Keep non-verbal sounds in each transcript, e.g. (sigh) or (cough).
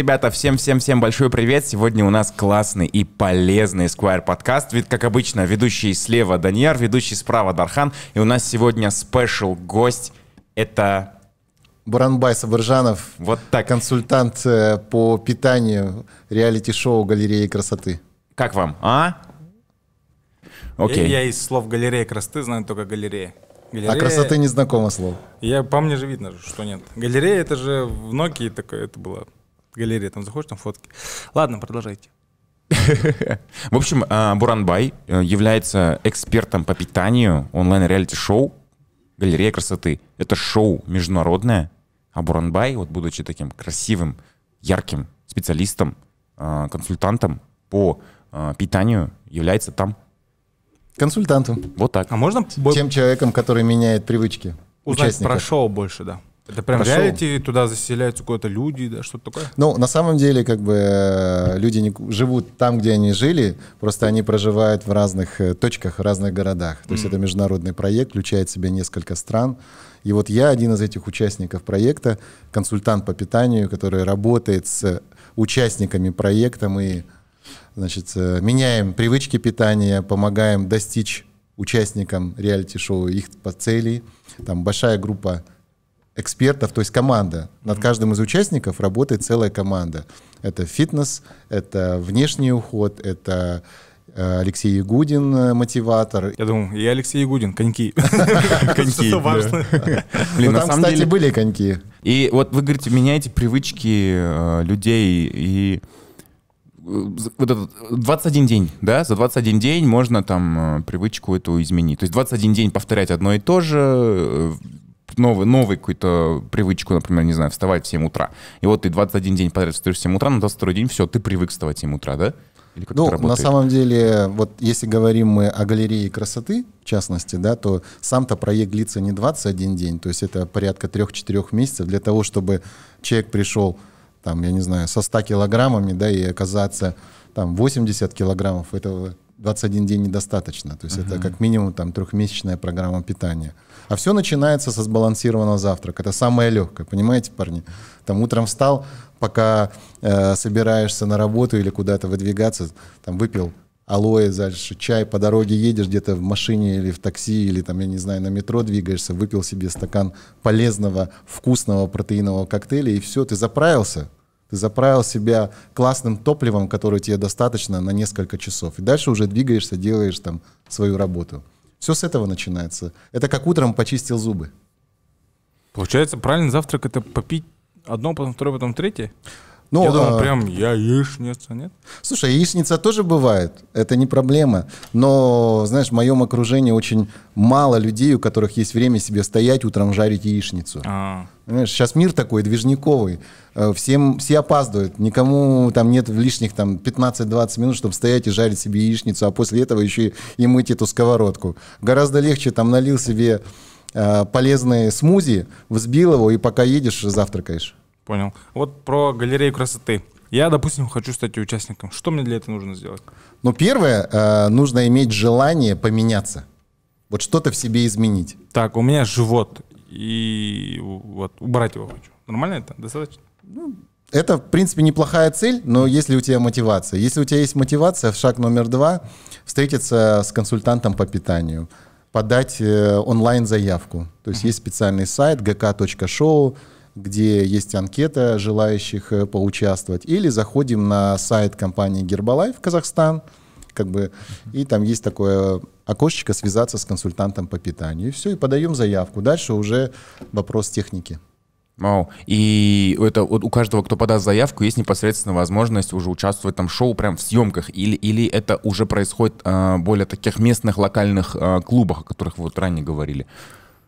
ребята, всем-всем-всем большой привет. Сегодня у нас классный и полезный Squire подкаст. Ведь, как обычно, ведущий слева Даньяр, ведущий справа Дархан. И у нас сегодня спешл гость. Это Баранбай Сабыржанов, вот так. консультант э, по питанию реалити-шоу «Галереи красоты». Как вам, а? Окей. Я, я из слов «галерея красоты» знаю только «галерея». А галерея... А красоты не знакомо слово. Я, по мне же видно, что нет. Галерея — это же в Nokia такое, это было галерея, там заходишь, там фотки. Ладно, продолжайте. (laughs) В общем, а, Буранбай э, является экспертом по питанию онлайн-реалити-шоу «Галерея красоты». Это шоу международное, а Буранбай, вот будучи таким красивым, ярким специалистом, а, консультантом по а, питанию, является там Консультантом. Вот так. А можно... Тем человеком, который меняет привычки. Узнать участника. про шоу больше, да. Это прям пошел. реалити, туда заселяются куда-то люди, да, что-то такое? Ну, на самом деле, как бы э, люди не, живут там, где они жили, просто они проживают в разных э, точках, в разных городах. То mm-hmm. есть это международный проект, включает в себя несколько стран. И вот я один из этих участников проекта, консультант по питанию, который работает с участниками проекта. Мы значит, э, меняем привычки питания, помогаем достичь участникам реалити-шоу их целей. Там большая группа экспертов, то есть команда. Над каждым из участников работает целая команда. Это фитнес, это внешний уход, это э, Алексей Ягудин, э, мотиватор. Я думаю, я Алексей Ягудин, коньки. (laughs) Коньки. важно. Ну, там, кстати, были коньки. И вот вы говорите, меняете привычки э, людей и вот этот 21 день, да, за 21 день можно там привычку эту изменить. То есть 21 день повторять одно и то же, новый, новый какую-то привычку, например, не знаю, вставать в 7 утра. И вот ты 21 день подряд встаешь в 7 утра, на 22 день все, ты привык вставать в 7 утра, да? Или как ну, на самом деле, вот если говорим мы о галерее красоты, в частности, да, то сам-то проект длится не 21 день, то есть это порядка 3-4 месяцев для того, чтобы человек пришел, там, я не знаю, со 100 килограммами, да, и оказаться там 80 килограммов, этого 21 день недостаточно. То есть uh-huh. это как минимум там трехмесячная программа питания. А все начинается со сбалансированного завтрака. Это самое легкое, понимаете, парни? Там утром встал, пока э, собираешься на работу или куда-то выдвигаться, там выпил алоэ, дальше чай, по дороге едешь где-то в машине или в такси, или там, я не знаю, на метро двигаешься, выпил себе стакан полезного, вкусного протеинового коктейля, и все, ты заправился. Ты заправил себя классным топливом, которое тебе достаточно на несколько часов. И дальше уже двигаешься, делаешь там свою работу. Все с этого начинается. Это как утром почистил зубы. Получается, правильный завтрак это попить одно, потом второе, потом третье? Ну, я думал, а... прям я яичница, нет? Слушай, яичница тоже бывает, это не проблема. Но, знаешь, в моем окружении очень мало людей, у которых есть время себе стоять утром жарить яичницу. Знаешь, а. сейчас мир такой движниковый, э, всем, все опаздывают, никому там нет лишних там 15-20 минут, чтобы стоять и жарить себе яичницу, а после этого еще и, и мыть эту сковородку. Гораздо легче там налил себе э, полезные смузи, взбил его и пока едешь завтракаешь. Понял. Вот про галерею красоты. Я, допустим, хочу стать участником. Что мне для этого нужно сделать? Ну, первое, э, нужно иметь желание поменяться. Вот что-то в себе изменить. Так, у меня живот, и вот убрать его хочу. Нормально это? Достаточно? Ну, это, в принципе, неплохая цель, но если у тебя мотивация. Если у тебя есть мотивация, шаг номер два — встретиться с консультантом по питанию, подать э, онлайн-заявку. То есть uh-huh. есть специальный сайт gk.show, где есть анкета желающих э, поучаствовать, или заходим на сайт компании Herbalife Казахстан, как бы, и там есть такое окошечко связаться с консультантом по питанию. И все, и подаем заявку. Дальше уже вопрос техники. Вау. И это вот у каждого, кто подаст заявку, есть непосредственно возможность уже участвовать там в шоу прям в съемках, или, или это уже происходит э, более таких местных локальных э, клубах, о которых вы вот ранее говорили?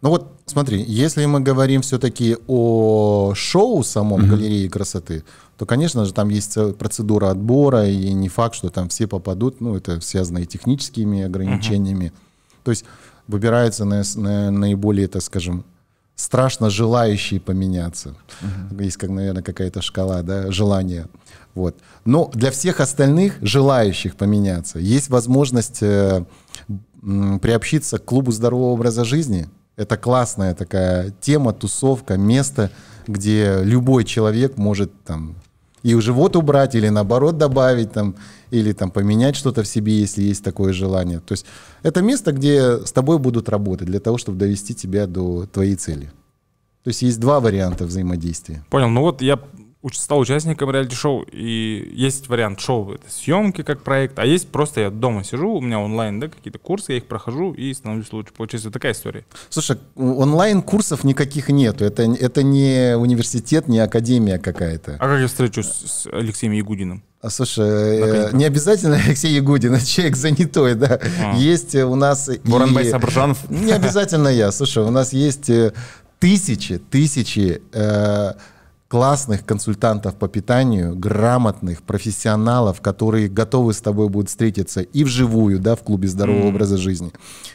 Ну вот, смотри, если мы говорим все-таки о шоу самом mm-hmm. галерее красоты, то, конечно же, там есть процедура отбора, и не факт, что там все попадут, ну, это связано и техническими ограничениями. Mm-hmm. То есть выбирается на, на, наиболее, так скажем, страшно желающие поменяться. Uh-huh. Есть, как, наверное, какая-то шкала, да, желания. Вот. Но для всех остальных желающих поменяться есть возможность э, м, приобщиться к клубу здорового образа жизни, это классная такая тема, тусовка, место, где любой человек может там и живот убрать, или наоборот добавить, там, или там поменять что-то в себе, если есть такое желание. То есть это место, где с тобой будут работать для того, чтобы довести тебя до твоей цели. То есть есть два варианта взаимодействия. Понял. Ну вот я стал участником реалити-шоу, и есть вариант шоу, это съемки как проект, а есть просто я дома сижу, у меня онлайн, да, какие-то курсы, я их прохожу и становлюсь лучше. Получается, вот такая история. Слушай, онлайн-курсов никаких нету, это, это не университет, не академия какая-то. А как я встречусь с Алексеем Ягудиным? а Слушай, да, э, не обязательно Алексей Ягудин, (laughs) человек занятой, да. А. Есть у нас... Буранбай и... Сабржанов. Не обязательно я. Слушай, у нас есть э, тысячи, тысячи э, классных консультантов по питанию, грамотных профессионалов, которые готовы с тобой будут встретиться и вживую, да, в клубе здорового mm-hmm. образа жизни.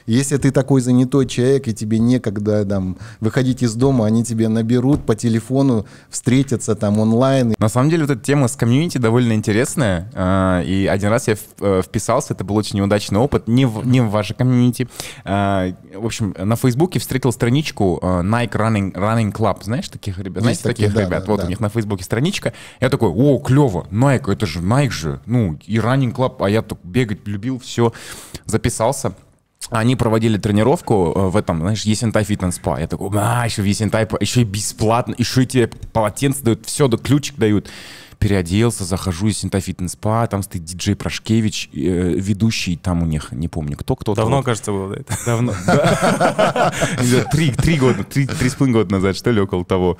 Если ты такой занятой человек и тебе некогда там выходить из дома, они тебе наберут по телефону, встретятся там онлайн. На самом деле вот эта тема с комьюнити довольно интересная, а, и один раз я э, вписался, это был очень неудачный опыт, не в, не в ваше комьюнити. А, в общем, на Фейсбуке встретил страничку а, Nike Running, Running Club, знаешь таких ребят? Знаете таких, таких да, ребят? да. вот у них на Фейсбуке страничка. Я такой, о, клево, Nike, это же Nike же, ну, и Running Club, а я так бегать любил, все, записался. Они проводили тренировку э, в этом, знаешь, Есентай фитнес спа. Я такой, а, еще в Есентай, еще и бесплатно, еще и тебе полотенце дают, все, да ключик дают переоделся, захожу из Синтофитнес спа, там стоит диджей Прошкевич, э, ведущий там у них, не помню, кто кто. Давно, вот. кажется, было это. Давно. (laughs) Три года, три с половиной года назад, что ли, около того.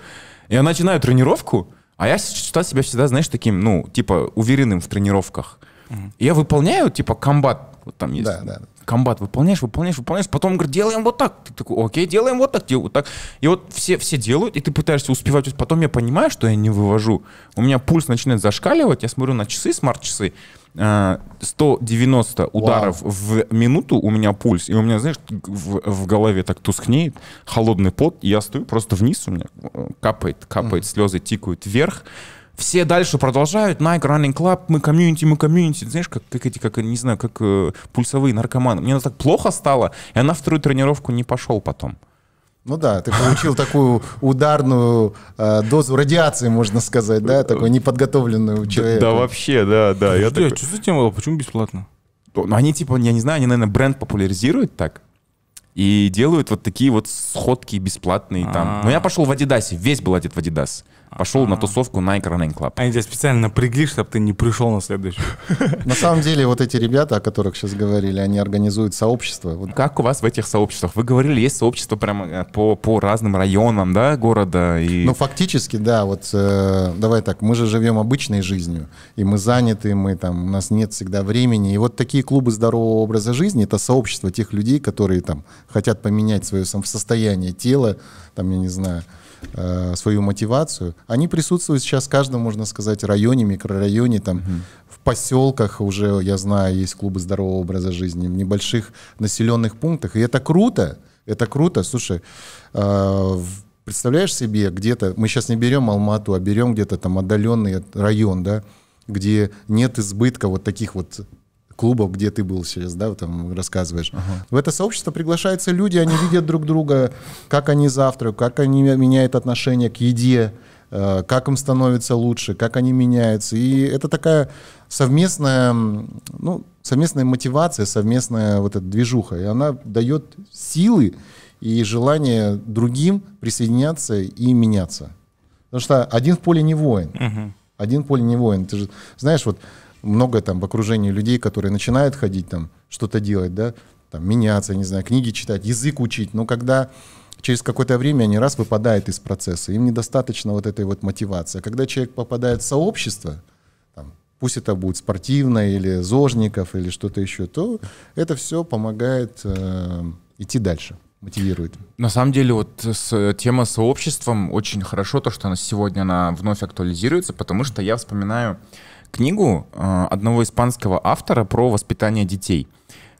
Я начинаю тренировку, а я считал себя всегда, знаешь, таким, ну, типа, уверенным в тренировках. Угу. Я выполняю, типа, комбат, вот там есть. Да, да комбат выполняешь, выполняешь, выполняешь, потом говорит, делаем вот так. Ты такой, окей, делаем вот так, делаем вот так. И вот все, все делают, и ты пытаешься успевать. Потом я понимаю, что я не вывожу. У меня пульс начинает зашкаливать, я смотрю на часы, смарт-часы, 190 э, ударов Вау. в минуту у меня пульс, и у меня, знаешь, в, в голове так тускнеет, холодный пот, и я стою просто вниз, у меня э, капает, капает, mm. слезы тикают вверх, все дальше продолжают, Nike Running Club, мы комьюнити, мы комьюнити, знаешь, как, как эти, как, не знаю, как э, пульсовые наркоманы. Мне так плохо стало, и она вторую тренировку не пошел потом. Ну да, ты получил такую ударную э, дозу радиации, можно сказать, да, такой неподготовленную человека. Да, да вообще, да, да. Подожди, я а такой... а что за тема была? Почему бесплатно? Ну, они типа, я не знаю, они, наверное, бренд популяризируют так и делают вот такие вот сходки бесплатные А-а-а. там. А. Но я пошел в Адидасе, весь был одет в Адидас пошел А-а-а. на а. тусовку Nike Running Club. Они тебя специально напрягли, чтобы ты не пришел на следующую. На самом деле, вот эти ребята, о которых сейчас говорили, они организуют сообщество. Как у вас в этих сообществах? Вы говорили, есть сообщество прямо э, по, по разным районам, да, города? И... Ну, фактически, да. Вот э, давай так, мы же живем обычной жизнью, и мы заняты, мы там, у нас нет всегда времени. И вот такие клубы здорового образа жизни — это сообщество тех людей, которые там хотят поменять свое состояние тела, там, я не знаю, Э, свою мотивацию, они присутствуют сейчас в каждом, можно сказать, районе, микрорайоне, там, угу. в поселках уже, я знаю, есть клубы здорового образа жизни, в небольших населенных пунктах, и это круто, это круто, слушай, э, представляешь себе где-то, мы сейчас не берем Алмату, а берем где-то там отдаленный район, да, где нет избытка вот таких вот клубов, где ты был сейчас, да, там рассказываешь. Ага. В это сообщество приглашаются люди, они видят друг друга, как они завтракают, как они меняют отношение к еде, э, как им становится лучше, как они меняются. И это такая совместная, ну, совместная мотивация, совместная вот эта движуха. И она дает силы и желание другим присоединяться и меняться. Потому что один в поле не воин. Угу. Один в поле не воин. Ты же знаешь, вот много там в окружении людей, которые начинают ходить там, что-то делать, да, там, меняться, не знаю, книги читать, язык учить, но когда через какое-то время они раз выпадают из процесса, им недостаточно вот этой вот мотивации. А когда человек попадает в сообщество, там, пусть это будет спортивное или зожников или что-то еще, то это все помогает э, идти дальше мотивирует. На самом деле вот с, тема с сообществом очень хорошо то, что она сегодня она вновь актуализируется, потому что я вспоминаю книгу а, одного испанского автора про воспитание детей.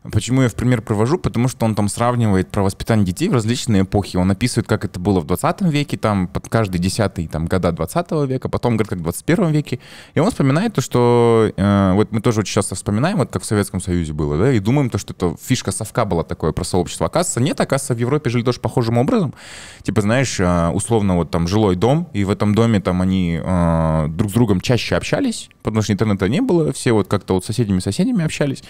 Почему я в пример провожу? Потому что он там сравнивает про воспитание детей в различные эпохи. Он описывает, как это было в 20 веке, там, под каждый десятый там, года 20 века, потом, говорит, как в 21 веке. И он вспоминает то, что... Э, вот мы тоже очень часто вспоминаем, вот как в Советском Союзе было, да, и думаем то, что это фишка совка была такое про сообщество. Оказывается, нет, оказывается, в Европе жили тоже похожим образом типа, знаешь, э, условно вот там жилой дом, и в этом доме там они э, друг с другом чаще общались, потому что интернета не было, все вот как-то вот соседями-соседями общались.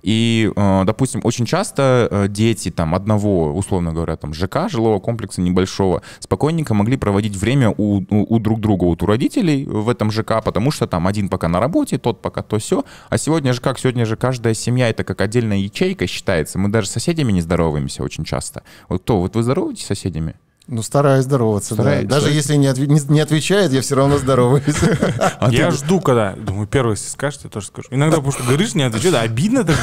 И, э, допустим, очень часто э, дети там одного, условно говоря, там ЖК, жилого комплекса небольшого, спокойненько могли проводить время у, у, у друг друга, вот у родителей в этом ЖК, потому что там один пока на работе, тот пока то все. А сегодня же как? Сегодня же каждая семья это как отдельная ячейка считается. Мы даже с соседями не здороваемся очень часто. Вот кто? Вот вы здороваетесь с соседями? Ну, стараюсь здороваться, стараюсь, да. Даже стараюсь. если не, отв... не, не отвечает, я все равно здороваюсь. (laughs) А я жду, когда... Думаю, первый, если скажешь, я тоже скажу. Иногда, потому что говоришь, не отвечает, обидно так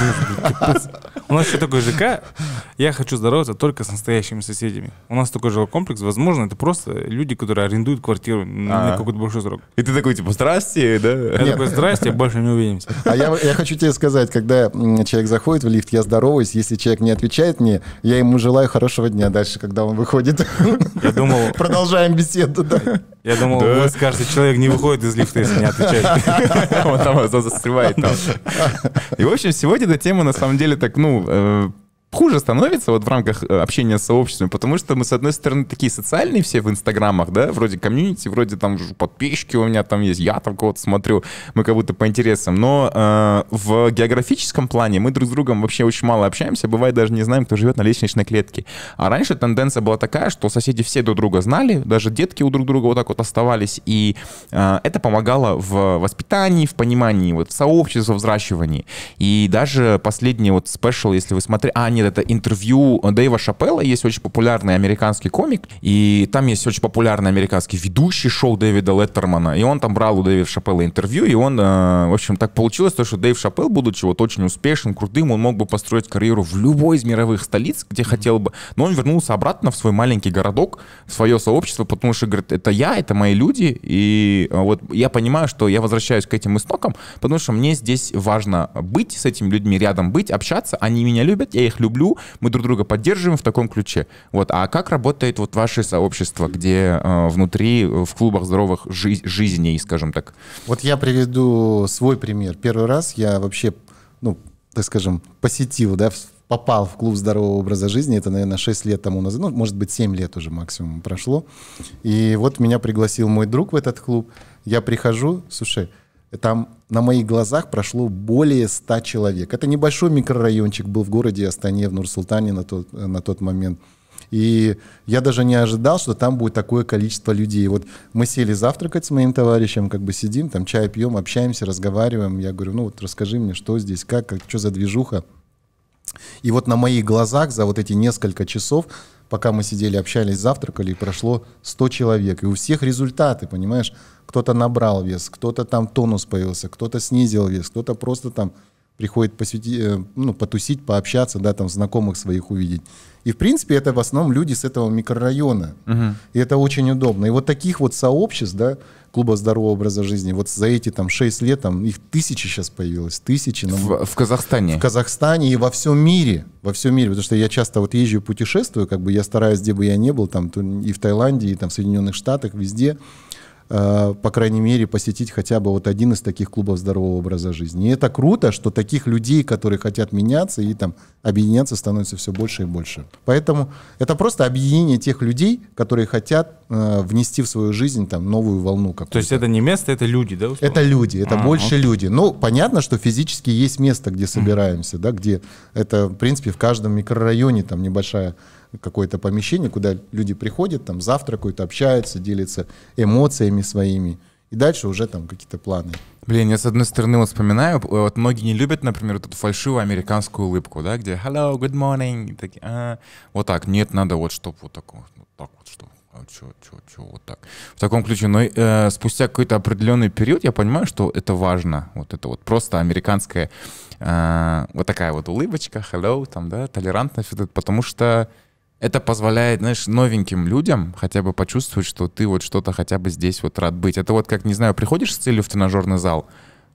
У нас еще такой ЖК. Я хочу здороваться только с настоящими соседями. У нас такой жилой комплекс. Возможно, это просто люди, которые арендуют квартиру на а. какой-то большой срок. И ты такой, типа, здрасте, да? Я такой, здрасте, больше не увидимся. А я хочу тебе сказать, когда человек заходит в лифт, я здороваюсь. Если человек не отвечает мне, я ему желаю хорошего дня дальше, когда он выходит. Я думал... Продолжаем беседу, да. Я думал, да. вы скажете, человек не выходит из лифта, если не отвечает. Он там застревает И, в общем, сегодня эта тема, на самом деле, так, ну, э, хуже становится вот в рамках э, общения с сообществом, потому что мы, с одной стороны, такие социальные все в инстаграмах, да, вроде комьюнити, вроде там подписчики у меня там есть, я там кого-то смотрю, мы как будто по интересам, но э, в географическом плане мы друг с другом вообще очень мало общаемся, бывает даже не знаем, кто живет на лестничной клетке. А раньше тенденция была такая, что соседи все друг друга знали, даже детки у друг друга вот так вот оставались, и э, это помогало в воспитании, в понимании, вот в сообществе, в взращивании. И даже последний вот спешл, если вы смотрите, а, не нет, это интервью Дэйва Шапелла. Есть очень популярный американский комик, и там есть очень популярный американский ведущий шоу Дэвида Леттермана. И он там брал у Дэвида Шапелла интервью, и он, э, в общем, так получилось, то, что Дэйв Шапелл, будучи вот очень успешным, крутым, он мог бы построить карьеру в любой из мировых столиц, где хотел бы. Но он вернулся обратно в свой маленький городок, в свое сообщество, потому что, говорит, это я, это мои люди, и э, вот я понимаю, что я возвращаюсь к этим истокам, потому что мне здесь важно быть с этими людьми, рядом быть, общаться, они меня любят, я их люблю, люблю, мы друг друга поддерживаем в таком ключе. Вот. А как работает вот ваше сообщество, где э, внутри, э, в клубах здоровых жи- жизней, скажем так? Вот я приведу свой пример. Первый раз я вообще, ну, так скажем, посетил, да, попал в клуб здорового образа жизни, это, наверное, 6 лет тому назад, ну, может быть, 7 лет уже максимум прошло. И вот меня пригласил мой друг в этот клуб. Я прихожу, слушай, там на моих глазах прошло более 100 человек. Это небольшой микрорайончик был в городе Астане, в Нур-Султане на тот, на тот момент. И я даже не ожидал, что там будет такое количество людей. Вот мы сели завтракать с моим товарищем, как бы сидим, там чай пьем, общаемся, разговариваем. Я говорю, ну вот расскажи мне, что здесь, как, как что за движуха. И вот на моих глазах за вот эти несколько часов пока мы сидели, общались, завтракали, прошло 100 человек. И у всех результаты, понимаешь? Кто-то набрал вес, кто-то там тонус появился, кто-то снизил вес, кто-то просто там приходит посвятить, э, ну, потусить, пообщаться, да, там знакомых своих увидеть. И, в принципе, это в основном люди с этого микрорайона. Угу. И это очень удобно. И вот таких вот сообществ, да, клуба здорового образа жизни, вот за эти там 6 лет, там их тысячи сейчас появилось, тысячи. Нам... В, в Казахстане? В Казахстане и во всем мире, во всем мире, потому что я часто вот езжу, путешествую, как бы я стараюсь, где бы я не был, там и в Таиланде, и там в Соединенных Штатах, везде, Э, по крайней мере, посетить хотя бы вот один из таких клубов здорового образа жизни. И это круто, что таких людей, которые хотят меняться и там объединяться, становится все больше и больше. Поэтому это просто объединение тех людей, которые хотят э, внести в свою жизнь там новую волну какую-то. То есть это не место, это люди, да? Условно? Это люди, это а, больше люди. Ну, понятно, что физически есть место, где собираемся, да, где это, в принципе, в каждом микрорайоне там небольшая какое-то помещение, куда люди приходят, там завтракают, общаются, делятся эмоциями своими. И дальше уже там какие-то планы. Блин, я с одной стороны вот вспоминаю, э, вот многие не любят, например, эту фальшивую американскую улыбку, да, где hello, good morning, и так, а, вот так, нет, надо вот чтоб вот так вот, вот так вот, чтоб а чё, чё, чё, вот так. В таком ключе. Но э, спустя какой-то определенный период я понимаю, что это важно. Вот это вот просто американская э, вот такая вот улыбочка, hello, там, да, толерантность, потому что это позволяет, знаешь, новеньким людям хотя бы почувствовать, что ты вот что-то хотя бы здесь вот рад быть. Это вот как, не знаю, приходишь с целью в тренажерный зал,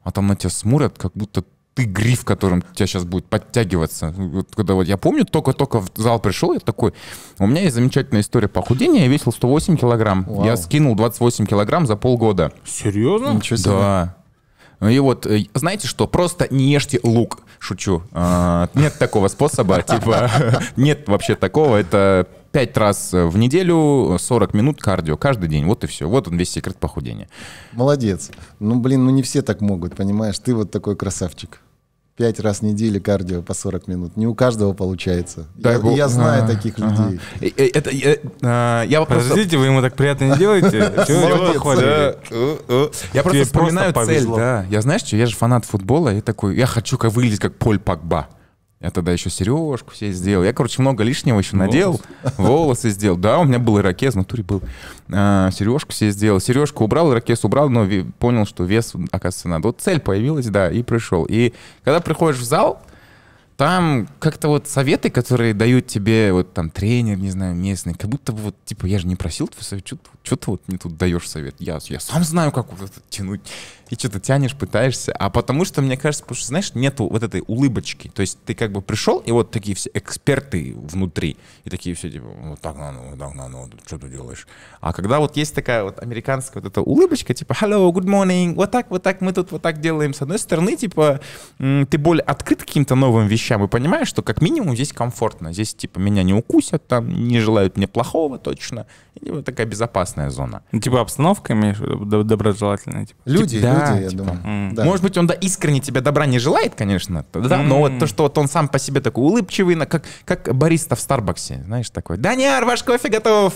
а там на тебя смурят, как будто ты гриф, которым тебя сейчас будет подтягиваться. Вот, когда вот я помню, только-только в зал пришел, я такой, у меня есть замечательная история похудения, я весил 108 килограмм. Вау. Я скинул 28 килограмм за полгода. Серьезно? Ничего себе. Да. Ну и вот, э, знаете что, просто не ешьте лук. Шучу. А, нет такого способа. (laughs) Типа, нет вообще такого. Это пять раз в неделю 40 минут кардио каждый день. Вот и все. Вот он весь секрет похудения. Молодец. Ну, блин, ну не все так могут, понимаешь? Ты вот такой красавчик пять раз в неделю кардио по 40 минут. Не у каждого получается. Дай я, я знаю а, таких ага. людей. Это, я э, а, я просто... вы ему так приятно не делаете? (laughs) Я просто вспоминаю цель. Я знаешь что, я же фанат футбола, я такой, я хочу как выглядеть как Поль Пакба. Я тогда еще сережку все сделал. Я, короче, много лишнего еще волосы. надел. Волосы сделал. Да, у меня был ирокез, в натуре был. А, сережку все сделал. Сережку убрал, ирокез убрал, но понял, что вес, оказывается, надо. Вот цель появилась, да, и пришел. И когда приходишь в зал, там как-то вот советы, которые дают тебе вот там тренер, не знаю, местный, как будто бы вот, типа, я же не просил твой совет, что, что ты вот мне тут даешь совет? Я, я сам знаю, как вот это тянуть. И что-то тянешь, пытаешься. А потому что, мне кажется, потому что, знаешь, нету вот этой улыбочки. То есть ты как бы пришел, и вот такие все эксперты внутри. И такие все, типа, вот «Ну, так надо, вот ну, так надо, вот, ну, что ты делаешь? А когда вот есть такая вот американская вот эта улыбочка, типа, hello, good morning, вот так, вот так, мы тут вот так делаем. С одной стороны, типа, ты более открыт к каким-то новым вещам, вещам и понимаешь, что как минимум здесь комфортно. Здесь типа меня не укусят, там не желают мне плохого точно. И вот такая безопасная зона. Ну, типа обстановка, имеешь доброжелательная? Типа. Люди, да, люди, я типа. думаю. М- да. Может быть, он да искренне тебе добра не желает, конечно, да, но вот то, что вот он сам по себе такой улыбчивый, как, как бариста в Старбаксе, знаешь, такой, «Даняр, ваш кофе готов!»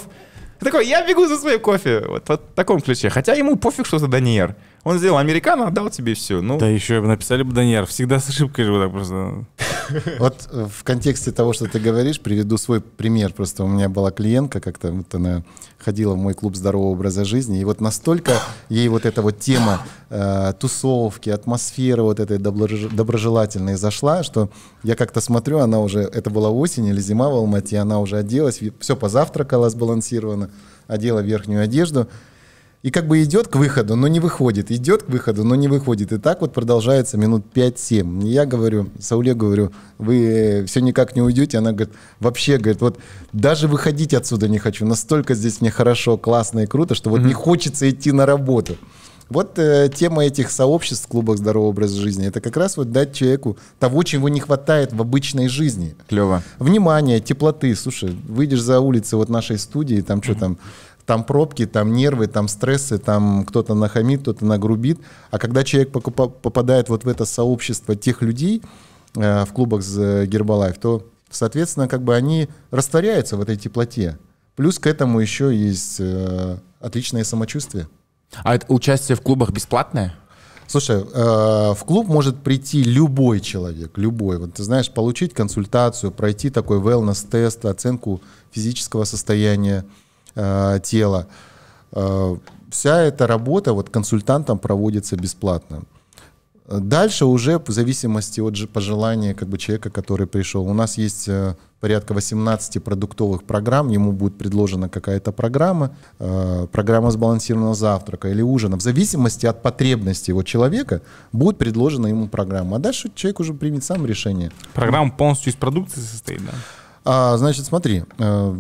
Такой, я бегу за своим кофе. Вот в таком ключе. Хотя ему пофиг, что за Даниер. Он сделал американо, отдал тебе все. Ну. Да еще написали бы Даньяр. Всегда с ошибкой же так просто. Вот э, в контексте того, что ты говоришь, приведу свой пример. Просто у меня была клиентка, как-то вот она ходила в мой клуб здорового образа жизни, и вот настолько ей вот эта вот тема э, тусовки, атмосфера вот этой доброж... доброжелательной зашла, что я как-то смотрю, она уже, это была осень или зима в Алмате, она уже оделась, все позавтракала сбалансированно, одела верхнюю одежду, и как бы идет к выходу, но не выходит, идет к выходу, но не выходит. И так вот продолжается минут 5-7. Я говорю, Сауле говорю, вы э, все никак не уйдете. Она говорит, вообще, говорит, вот даже выходить отсюда не хочу. Настолько здесь мне хорошо, классно и круто, что вот mm-hmm. не хочется идти на работу. Вот э, тема этих сообществ в клубах здорового образа жизни, это как раз вот дать человеку того, чего не хватает в обычной жизни. Клево. Внимание, теплоты. Слушай, выйдешь за улицы вот нашей студии, там что mm-hmm. там там пробки, там нервы, там стрессы, там кто-то нахамит, кто-то нагрубит. А когда человек попадает вот в это сообщество тех людей э, в клубах с э, Гербалайф, то, соответственно, как бы они растворяются в этой теплоте. Плюс к этому еще есть э, отличное самочувствие. А это участие в клубах бесплатное? Слушай, э, в клуб может прийти любой человек, любой. Вот ты знаешь, получить консультацию, пройти такой wellness-тест, оценку физического состояния, э, тела. Э, вся эта работа вот консультантом проводится бесплатно. Дальше уже в зависимости от пожелания как бы, человека, который пришел. У нас есть э, порядка 18 продуктовых программ, ему будет предложена какая-то программа, э, программа сбалансированного завтрака или ужина. В зависимости от потребности его человека будет предложена ему программа. А дальше человек уже примет сам решение. Программа полностью из продукции состоит, да? А, значит, смотри, э,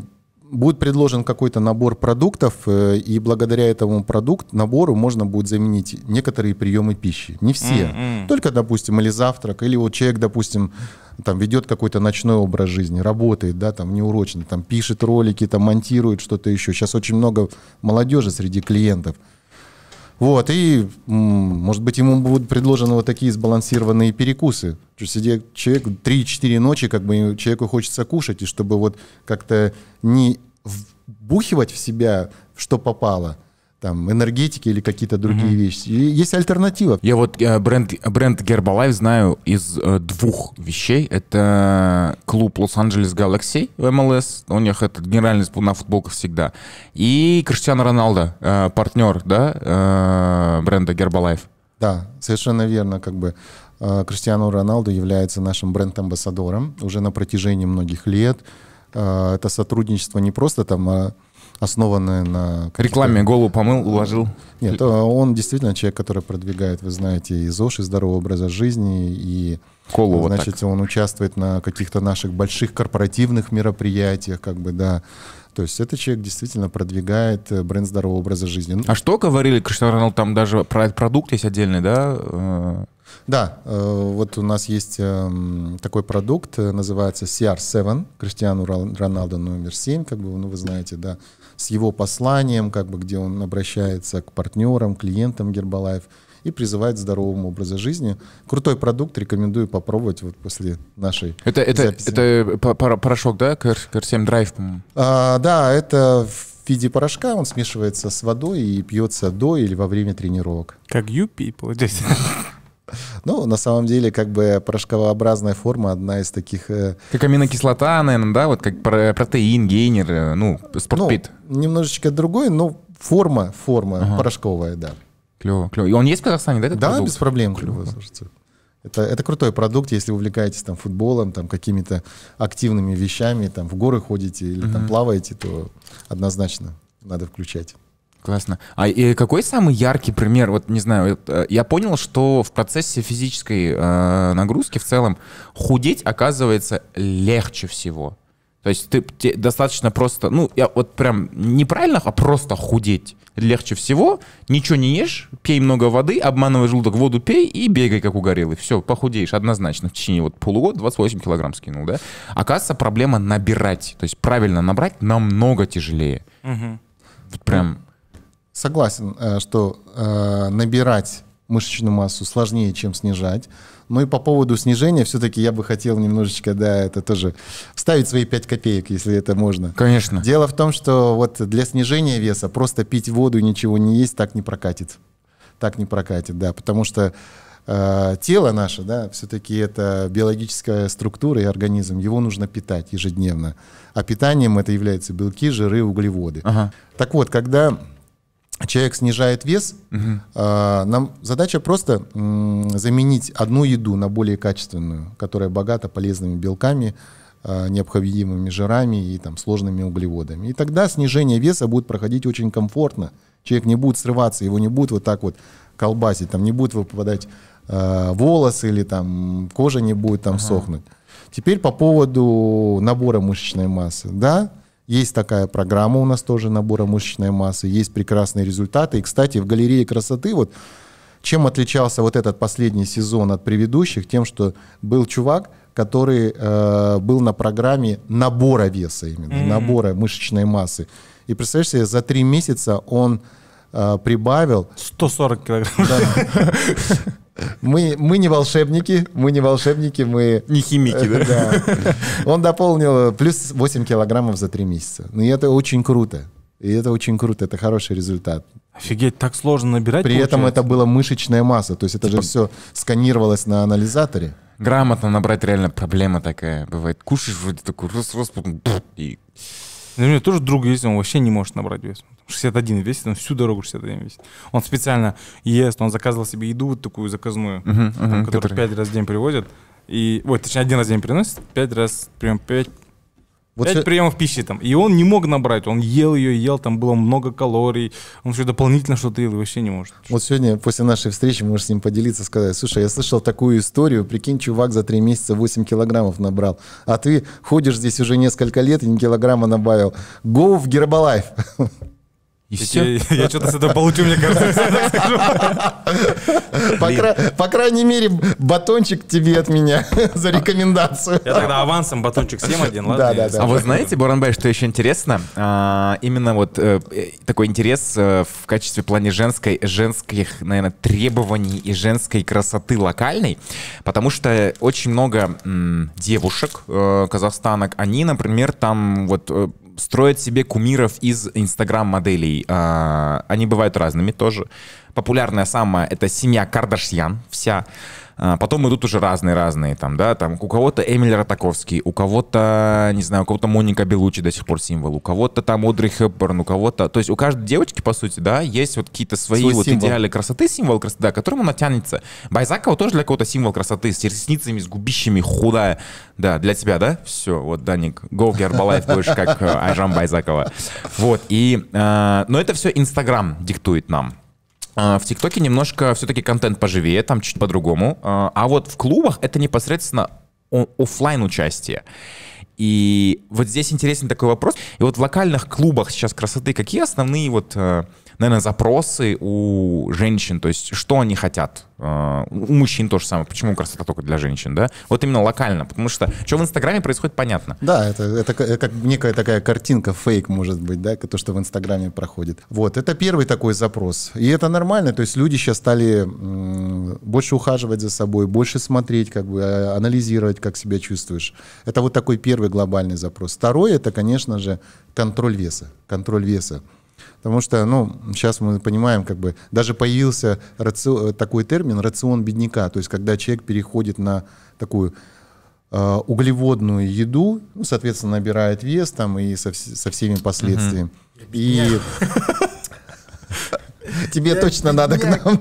будет предложен какой-то набор продуктов, э, и благодаря этому продукт, набору можно будет заменить некоторые приемы пищи. Не все. Mm-hmm. Только, допустим, или завтрак, или вот человек, допустим, там ведет какой-то ночной образ жизни, работает, да, там неурочно, там пишет ролики, там монтирует что-то еще. Сейчас очень много молодежи среди клиентов. Вот, и, может быть, ему будут предложены вот такие сбалансированные перекусы. то есть Сидит человек 3-4 ночи, как бы человеку хочется кушать, и чтобы вот как-то не вбухивать в себя, что попало – там, энергетики или какие-то другие mm-hmm. вещи. И есть альтернатива. Я вот э, бренд, бренд Herbalife знаю из э, двух вещей. Это клуб Лос-Анджелес Galaxy в МЛС. У них это генеральный на футболка всегда. И Криштиану Роналдо, э, партнер да, э, бренда Herbalife. Да, совершенно верно. Как бы э, Криштиану Роналдо является нашим бренд-амбассадором уже на протяжении многих лет. Э, это сотрудничество не просто там... А основанная на... Рекламе голову помыл, уложил. Нет, он действительно человек, который продвигает, вы знаете, и ЗОЖ, и здоровый образа жизни, и... Колу Значит, вот так. он участвует на каких-то наших больших корпоративных мероприятиях, как бы, да. То есть этот человек действительно продвигает э, бренд здорового образа жизни. Ну а что говорили, Роналд там даже про продукт есть отдельный, да? Э. Да, э, вот у нас есть эм, такой продукт, называется CR7, Криштиану Роналду номер 7, как бы, ну, вы знаете, да с его посланием, как бы, где он обращается к партнерам, клиентам Гербалайф и призывает к здоровому образу жизни. Крутой продукт, рекомендую попробовать вот после нашей Это, это, записи. это э, порошок, да, КР7 Драйв, по-моему? А, да, это в виде порошка, он смешивается с водой и пьется до или во время тренировок. Как you people здесь. Ну, на самом деле, как бы порошковообразная форма одна из таких... Э, как аминокислота, наверное, да? Вот как протеин, гейнер, э, ну, спортпит. Ну, немножечко другой, но форма, форма ага. порошковая, да. Клево, клево. И он есть в Казахстане, да, этот Да, продукт? без проблем. Клево, слушайте. Это, это крутой продукт, если увлекаетесь там футболом, там какими-то активными вещами, там в горы ходите или угу. там плаваете, то однозначно надо включать. Классно. А и какой самый яркий пример? Вот не знаю, э, я понял, что в процессе физической э, нагрузки в целом худеть оказывается легче всего. То есть ты те, достаточно просто, ну, я вот прям неправильно, а просто худеть. Легче всего, ничего не ешь, пей много воды, обманывай желудок, воду пей и бегай, как угорелый. Все, похудеешь однозначно. В течение вот полугода 28 килограмм скинул, да? Оказывается, проблема набирать. То есть правильно набрать намного тяжелее. Угу. Вот прям согласен, э, что э, набирать мышечную массу сложнее, чем снижать. Ну и по поводу снижения, все-таки я бы хотел немножечко, да, это тоже вставить свои 5 копеек, если это можно. Конечно. Дело в том, что вот для снижения веса просто пить воду и ничего не есть так не прокатит. Так не прокатит, да, потому что э, тело наше, да, все-таки это биологическая структура и организм, его нужно питать ежедневно. А питанием это являются белки, жиры, углеводы. Ага. Так вот, когда человек снижает вес, угу. а, нам задача просто м, заменить одну еду на более качественную, которая богата полезными белками, а, необходимыми жирами и там, сложными углеводами. И тогда снижение веса будет проходить очень комфортно. Человек не будет срываться, его не будет вот так вот колбасить, там не будет выпадать э, волос или там кожа не будет там ага. сохнуть. Теперь по поводу набора мышечной массы. Да, есть такая программа у нас тоже набора мышечной массы, есть прекрасные результаты. И, кстати, в галерее красоты вот чем отличался вот этот последний сезон от предыдущих, тем, что был чувак, который э, был на программе набора веса именно, mm-hmm. набора мышечной массы. И представляешь себе, за три месяца он э, прибавил... 140 килограмм. (laughs) Мы, мы не волшебники, мы не волшебники, мы... Не химики, э, да? да. Он дополнил э, плюс 8 килограммов за 3 месяца. Ну, и это очень круто. И это очень круто, это хороший результат. Офигеть, так сложно набирать. При получается? этом это была мышечная масса, то есть это типа... же все сканировалось на анализаторе. Грамотно набрать реально проблема такая бывает. Кушаешь вроде такой раз-раз, и ну, у меня тоже друг есть, он вообще не может набрать вес. 61 весит, он всю дорогу 61 весит. Он специально ест, он заказывал себе еду вот такую заказную, uh-huh, uh-huh, там, которую который... раз в день привозят. И, ой, точнее, один раз в день приносит, пять раз, прям 5 вот Пять все... приемов пищи там. И он не мог набрать. Он ел ее, ел, там было много калорий. Он еще дополнительно что-то ел, и вообще не может. Вот сегодня после нашей встречи можешь с ним поделиться, сказать, слушай, я слышал такую историю, прикинь, чувак за три месяца 8 килограммов набрал. А ты ходишь здесь уже несколько лет и ни килограмма набавил. Go в Гербалайф. (laughs) И Ведь все. Я, что-то с этого получу, мне кажется, По крайней мере, батончик тебе от меня (laughs) за рекомендацию. Я тогда авансом батончик съем один, ладно? Да, да, А вы знаете, Буранбай, что еще интересно? А, именно вот э, э, такой интерес э, в качестве плане женской, женских, наверное, требований и женской красоты локальной, потому что очень много девушек казахстанок, они, например, там вот строят себе кумиров из инстаграм-моделей. А, они бывают разными тоже. Популярная самая — это семья Кардашьян вся. А, потом идут уже разные-разные, там, да, там у кого-то Эмиль Ротаковский, у кого-то, не знаю, у кого-то Моника Белучи до сих пор символ, у кого-то там Одри Хепберн, у кого-то... То есть у каждой девочки, по сути, да, есть вот какие-то свои Свой вот символ. идеали красоты, символ красоты, да, к которому она тянется. Байзакова тоже для кого-то символ красоты, с ресницами, с губищами, худая. Да, для тебя, да? Все, вот, Даник, go Herbalife, больше как э, Айжан Байзакова. Вот, и... Э, но это все Инстаграм диктует нам. А, в ТикТоке немножко все-таки контент поживее, там чуть по-другому. А, а вот в клубах это непосредственно офлайн участие. И вот здесь интересен такой вопрос. И вот в локальных клубах сейчас красоты какие основные вот э, наверное, запросы у женщин, то есть что они хотят. Э, у мужчин то же самое. Почему красота только для женщин, да? Вот именно локально, потому что что в Инстаграме происходит, понятно. Да, это, это как некая такая картинка, фейк может быть, да, то, что в Инстаграме проходит. Вот, это первый такой запрос. И это нормально, то есть люди сейчас стали больше ухаживать за собой, больше смотреть, как бы а, анализировать, как себя чувствуешь. Это вот такой первый глобальный запрос. Второй — это, конечно же, контроль веса. Контроль веса. Потому что, ну, сейчас мы понимаем, как бы, даже появился раци... Э, такой термин «рацион бедняка», то есть когда человек переходит на такую э, углеводную еду, ну, соответственно, набирает вес там и со, со всеми последствиями. Угу. И... (laughs) Тебе точно надо к нам.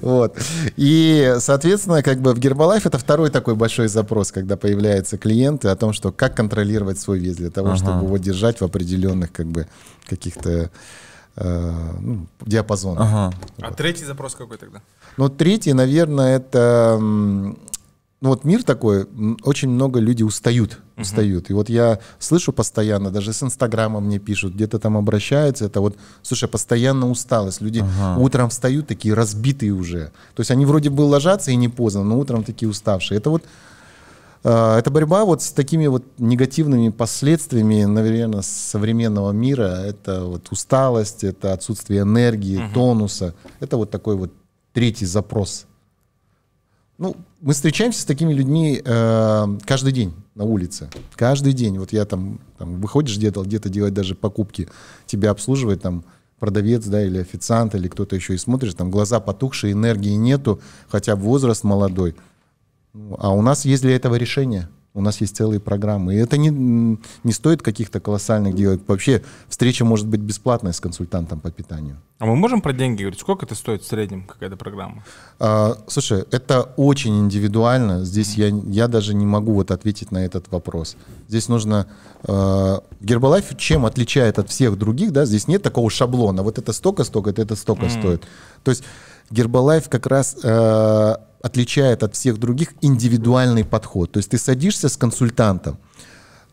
Вот. И, соответственно, как бы в Гербалайф это второй такой большой запрос, когда появляются клиенты о том, что как контролировать свой вес для того, чтобы его держать в определенных как бы каких-то э, ну, диапазонах. А третий запрос какой тогда? Ну, третий, наверное, это ну вот мир такой, очень много людей устают, устают. Uh-huh. И вот я слышу постоянно, даже с Инстаграма мне пишут, где-то там обращаются, это вот, слушай, постоянно усталость. Люди uh-huh. утром встают такие разбитые уже. То есть они вроде бы ложатся и не поздно, но утром такие уставшие. Это вот а, это борьба вот с такими вот негативными последствиями, наверное, современного мира. Это вот усталость, это отсутствие энергии, угу. тонуса. Это вот такой вот третий запрос. Ну, мы встречаемся с такими людьми э, каждый день на улице. Каждый день. Вот я там, там выходишь где-то где, -то, где -то делать даже покупки, тебя обслуживает там продавец, да, или официант, или кто-то еще, и смотришь, там глаза потухшие, энергии нету, хотя возраст молодой. Ну, а у нас есть для этого решение – у нас есть целые программы. И это не, не стоит каких-то колоссальных делать. Вообще встреча может быть бесплатная с консультантом по питанию. А мы можем про деньги говорить? Сколько это стоит в среднем, какая-то программа? А, слушай, это очень индивидуально. Здесь mm-hmm. я, я даже не могу вот ответить на этот вопрос. Здесь нужно... Э, Гербалайф чем отличает от всех других, да? Здесь нет такого шаблона. Вот это столько-столько, это, это столько mm-hmm. стоит. То есть Гербалайф как раз... Э, отличает от всех других индивидуальный подход. То есть ты садишься с консультантом,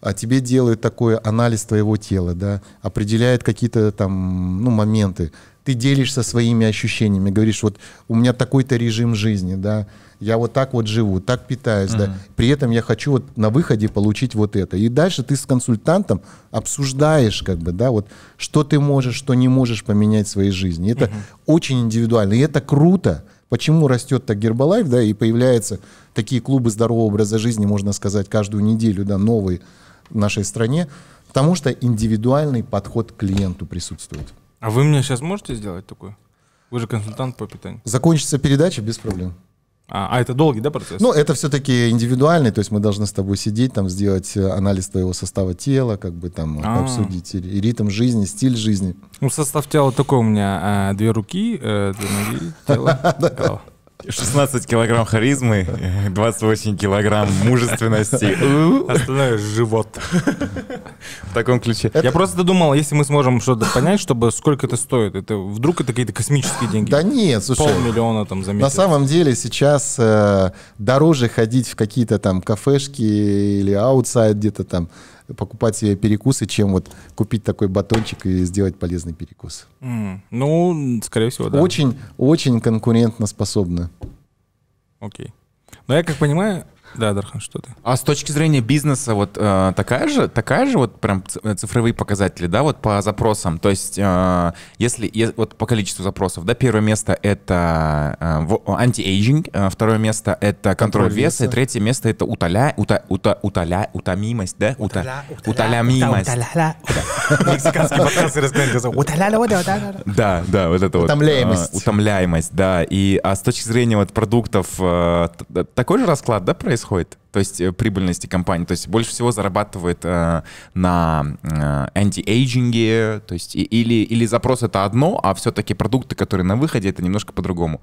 а тебе делают такой анализ твоего тела, да, определяют какие-то там ну, моменты. Ты делишься своими ощущениями, говоришь, вот у меня такой-то режим жизни, да, я вот так вот живу, так питаюсь, mm-hmm. да, при этом я хочу вот на выходе получить вот это. И дальше ты с консультантом обсуждаешь, как бы, да, вот что ты можешь, что не можешь поменять в своей жизни. Это mm-hmm. очень индивидуально, и это круто, почему растет так Гербалайф, да, и появляются такие клубы здорового образа жизни, можно сказать, каждую неделю, да, новые в нашей стране, потому что индивидуальный подход к клиенту присутствует. А вы мне сейчас можете сделать такое? Вы же консультант по питанию. Закончится передача без проблем. А, а это долгий, да, процесс? Ну, это все-таки индивидуальный, то есть мы должны с тобой сидеть, там, сделать э, анализ твоего состава тела, как бы там А-а-а. обсудить и ритм жизни, стиль жизни. Ну, состав тела такой у меня, а, две руки, э, две ноги, тело, (laughs) 16 килограмм харизмы, 28 килограмм мужественности. Остальное живот. В таком ключе. Я просто думал, если мы сможем что-то понять, чтобы сколько это стоит. Это вдруг это какие-то космические деньги. Да нет, слушай. Полмиллиона там за месяц. На самом деле сейчас э, дороже ходить в какие-то там кафешки или аутсайд где-то там покупать себе перекусы, чем вот купить такой батончик и сделать полезный перекус. Mm. Ну, скорее всего, да. Очень, очень конкурентно способны. Окей. Okay. Но я как понимаю, да, Дархан, что ты? А с точки зрения бизнеса вот э, такая же, такая же вот прям э, цифровые показатели, да, вот по запросам. То есть, э, если е, вот по количеству запросов, да, первое место это э, антиэйджинг, э, второе место это контроль, веса, и третье место это утоля, ута, ута, утоля, утомимость, да, ута, утолямимость. (laughs) Мексиканский Да, да, вот это вот. Утомляемость. А, утомляемость, да. И а с точки зрения вот продуктов э, такой же расклад, да, происходит? происходит? То есть э, прибыльности компании, то есть больше всего зарабатывает э, на э, антиэйджинге, то есть и, или, или запрос это одно, а все-таки продукты, которые на выходе, это немножко по-другому.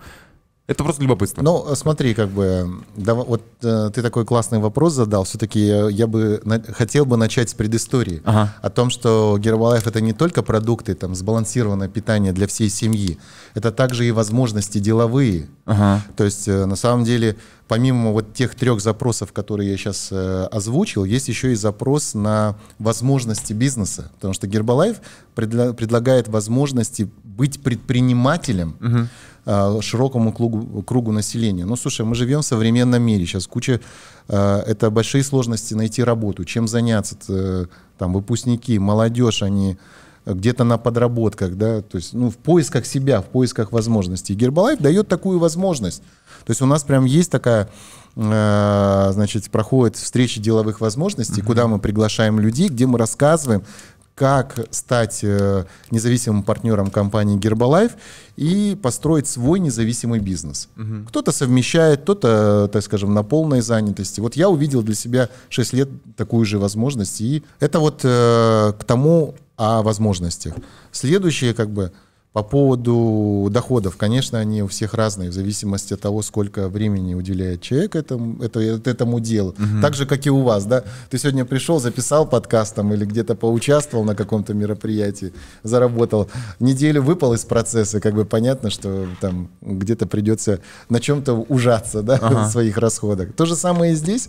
Это просто любопытно. Ну, смотри, как бы, да, вот э, ты такой классный вопрос задал. Все-таки я, я бы на, хотел бы начать с предыстории ага. о том, что Гербалайф это не только продукты, там, сбалансированное питание для всей семьи, это также и возможности деловые. Ага. То есть, э, на самом деле, помимо вот тех трех запросов, которые я сейчас э, озвучил, есть еще и запрос на возможности бизнеса, потому что Гербалайф предла- предлагает возможности быть предпринимателем. Угу Э, широкому кругу, кругу населения. Ну, слушай, мы живем в современном мире, сейчас куча, э, это большие сложности найти работу, чем заняться, э, там, выпускники, молодежь, они где-то на подработках, да, то есть, ну, в поисках себя, в поисках возможностей. Гербалайф дает такую возможность. То есть у нас прям есть такая значит, проходит встреча деловых возможностей, угу. куда мы приглашаем людей, где мы рассказываем, как стать э, независимым партнером компании Herbalife и построить свой независимый бизнес. Угу. Кто-то совмещает, кто-то, так скажем, на полной занятости. Вот я увидел для себя 6 лет такую же возможность, и это вот э, к тому о возможностях. Следующее, как бы, по поводу доходов, конечно, они у всех разные, в зависимости от того, сколько времени уделяет человек этому, это, э, этому делу. Угу. Так же, как и у вас, да? Ты сегодня пришел, записал подкаст там или где-то поучаствовал на каком-то мероприятии, заработал. Неделю выпал из процесса, как бы понятно, что там где-то придется на чем-то ужаться, да, ага. в своих расходах. То же самое и здесь.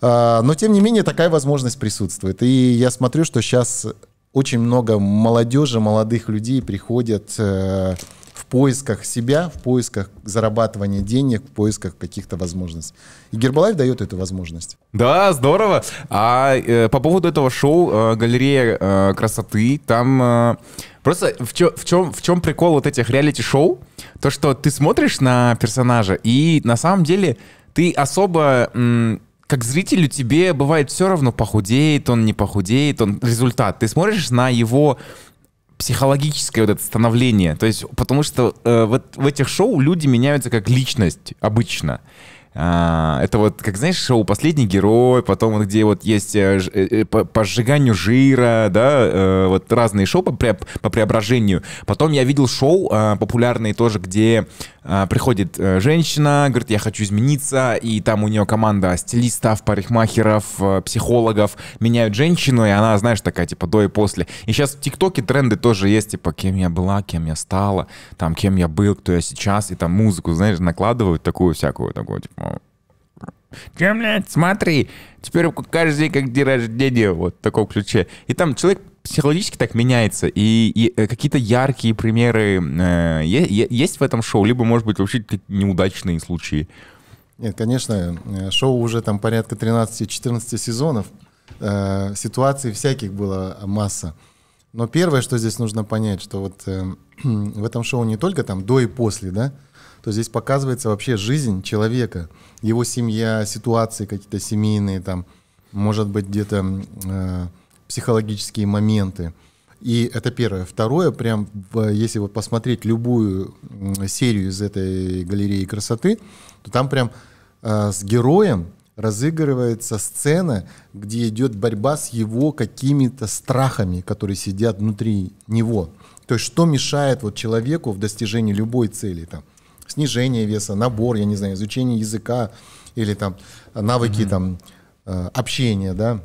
А, но, тем не менее, такая возможность присутствует. И я смотрю, что сейчас очень много молодежи, молодых людей приходят э, в поисках себя, в поисках зарабатывания денег, в поисках каких-то возможностей. И Гербалайф дает эту возможность. Да, здорово. А э, по поводу этого шоу э, галерея э, красоты, там э, просто в, чё, в чем в чем прикол вот этих реалити-шоу, то что ты смотришь на персонажа и на самом деле ты особо м, как зрителю тебе бывает все равно, похудеет он, не похудеет он. Результат. Ты смотришь на его психологическое вот это становление. То есть, потому что э, вот в этих шоу люди меняются как личность обычно. А, это вот, как знаешь, шоу «Последний герой», потом где вот есть э, э, э по, сжиганию жира, да, э, вот разные шоу по, пре, преображению. Потом я видел шоу а, популярные тоже, где а, приходит женщина, говорит, я хочу измениться, и там у нее команда стилистов, парикмахеров, психологов меняют женщину, и она, знаешь, такая типа до и после. И сейчас в ТикТоке тренды тоже есть, типа, кем я была, кем я стала, там, кем я был, кто я сейчас, и там музыку, знаешь, накладывают такую всякую, такую, типа, Че, блядь, смотри, теперь каждый день как день рождения, вот в таком ключе. И там человек психологически так меняется, и, и э, какие-то яркие примеры э, есть в этом шоу, либо, может быть, вообще неудачные случаи. Нет, конечно, э, шоу уже там порядка 13-14 сезонов, э, ситуаций всяких было масса. Но первое, что здесь нужно понять, что вот э, (clears throat) в этом шоу не только там до и после, да, то здесь показывается вообще жизнь человека, его семья, ситуации какие-то семейные, там, может быть, где-то э, психологические моменты. И это первое. Второе, прям, если вот посмотреть любую серию из этой галереи красоты, то там прям э, с героем разыгрывается сцена, где идет борьба с его какими-то страхами, которые сидят внутри него. То есть что мешает вот человеку в достижении любой цели там? снижение веса, набор, я не знаю, изучение языка или там навыки mm-hmm. там э, общения, да,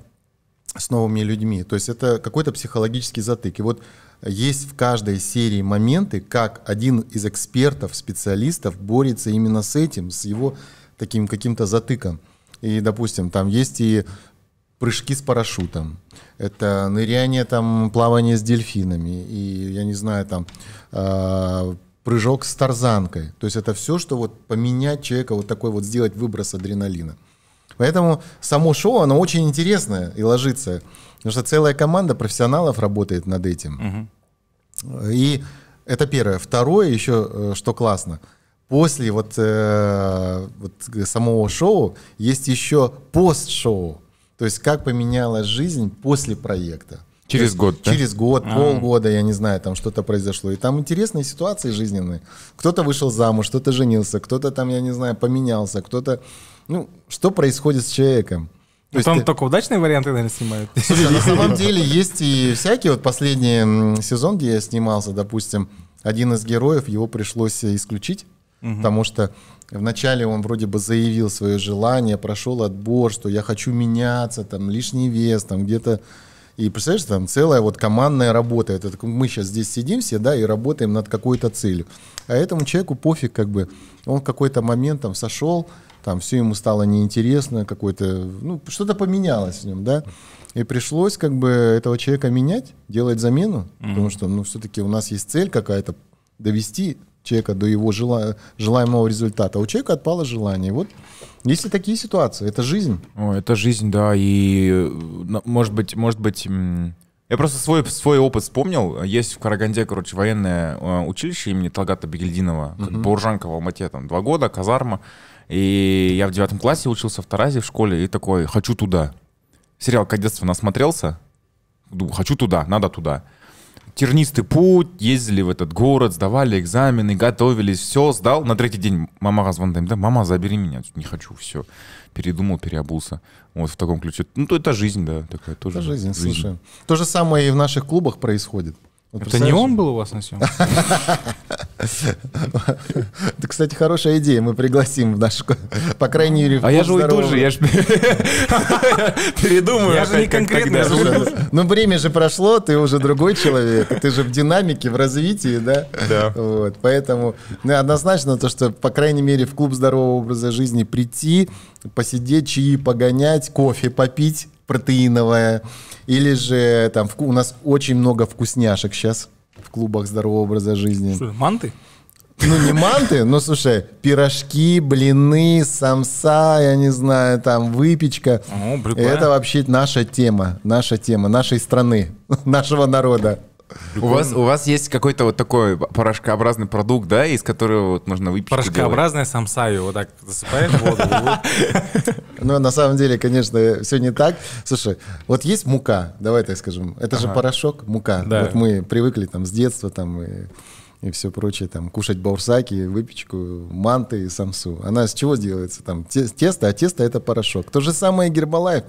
с новыми людьми. То есть это какой-то психологический затык. И вот есть в каждой серии моменты, как один из экспертов, специалистов борется именно с этим, с его таким каким-то затыком. И, допустим, там есть и прыжки с парашютом, это ныряние, там, плавание с дельфинами, и, я не знаю, там, э, прыжок с тарзанкой. То есть это все, что вот поменять человека, вот такой вот сделать выброс адреналина. Поэтому само шоу, оно очень интересное и ложится. Потому что целая команда профессионалов работает над этим. Угу. И это первое. Второе еще, э, что классно. После вот, э, вот самого шоу есть еще пост-шоу. То есть как поменялась жизнь после проекта. Через год, да? Через год, а. полгода, я не знаю, там что-то произошло. И там интересные ситуации жизненные. Кто-то вышел замуж, кто-то женился, кто-то там, я не знаю, поменялся, кто-то... Ну, что происходит с человеком? То есть там ты... только удачные варианты, наверное, снимают. Слушай, на самом деле есть и всякие. Вот последний сезон, где я снимался, допустим, один из героев, его пришлось исключить, угу. потому что вначале он вроде бы заявил свое желание, прошел отбор, что я хочу меняться, там лишний вес, там где-то и представляешь, там целая вот командная работа. Это мы сейчас здесь сидим все, да, и работаем над какой-то целью. А этому человеку пофиг, как бы, он в какой-то момент там сошел, там все ему стало неинтересно, какой то ну, что-то поменялось в нем, да. И пришлось как бы этого человека менять, делать замену, mm-hmm. потому что, ну, все-таки у нас есть цель какая-то довести человека до его жела... желаемого результата. А у человека отпало желание. Вот если такие ситуации, это жизнь. О, это жизнь, да. И э, может быть, может быть. Я просто свой, свой опыт вспомнил. Есть в Караганде, короче, военное э, училище имени Талгата Бегельдинова, угу. Бауржанка в Алмате, там два года, казарма. И я в девятом классе учился в Таразе в школе и такой, хочу туда. Сериал «Кадетство» насмотрелся. Думаю, хочу туда, надо туда тернистый путь, ездили в этот город, сдавали экзамены, готовились, все, сдал. На третий день мама звонит, да, мама, забери меня, не хочу, все. Передумал, переобулся. Вот в таком ключе. Ну, то это жизнь, да, такая тоже. Это жизнь, жизнь. слушай. То же самое и в наших клубах происходит. Вот это не он был у вас на съемке? Это, (laughs) кстати, хорошая идея. Мы пригласим в нашу... По крайней мере, А я же уйду же, я же (laughs) передумаю. Я же не конкретно. Ну время же прошло, ты уже другой человек. Ты же в динамике, в развитии, да? Да. Вот, поэтому ну, однозначно то, что, по крайней мере, в клуб здорового образа жизни прийти, посидеть, чаи погонять, кофе попить, протеиновая, или же там у нас очень много вкусняшек сейчас в клубах здорового образа жизни. Что, манты? Ну, не манты, но, слушай, пирожки, блины, самса, я не знаю, там, выпечка. О, Это вообще наша тема, наша тема нашей страны, (laughs) нашего народа. У вас, у вас есть какой-то вот такой порошкообразный продукт, да, из которого вот можно выпить? Порошкообразная самсаю, вот так засыпаем воду. (laughs) Ну, на самом деле, конечно, все не так. Слушай, вот есть мука, давай так скажем. Это же порошок, мука. Вот мы привыкли там с детства там и все прочее, там, кушать баурсаки, выпечку, манты и самсу. Она с чего делается? Там тесто, а тесто — это порошок. То же самое и Гербалайф.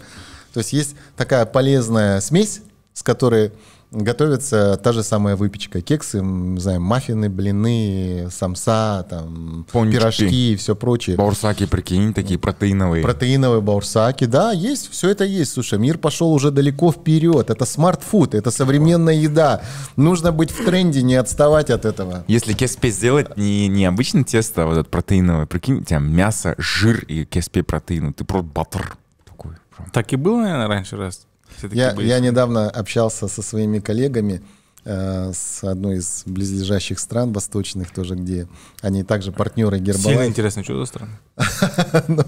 То есть есть такая полезная смесь, с которой готовится та же самая выпечка. Кексы, знаем маффины, блины, самса, там, Пончики. пирожки и все прочее. Баурсаки, прикинь, такие протеиновые. Протеиновые баурсаки, да, есть, все это есть. Слушай, мир пошел уже далеко вперед. Это смартфуд, это современная еда. Нужно быть в тренде, не отставать от этого. Если кеспе сделать не, не обычное тесто, а вот это протеиновое, прикинь, у тебя мясо, жир и кеспе протеина. Ты просто баттер такой. Прям. Так и было, наверное, раньше раз. Я, я недавно общался со своими коллегами э, с одной из близлежащих стран восточных тоже, где они также партнеры Гербалайф. Сильно интересно, что за страна? (laughs) Ну,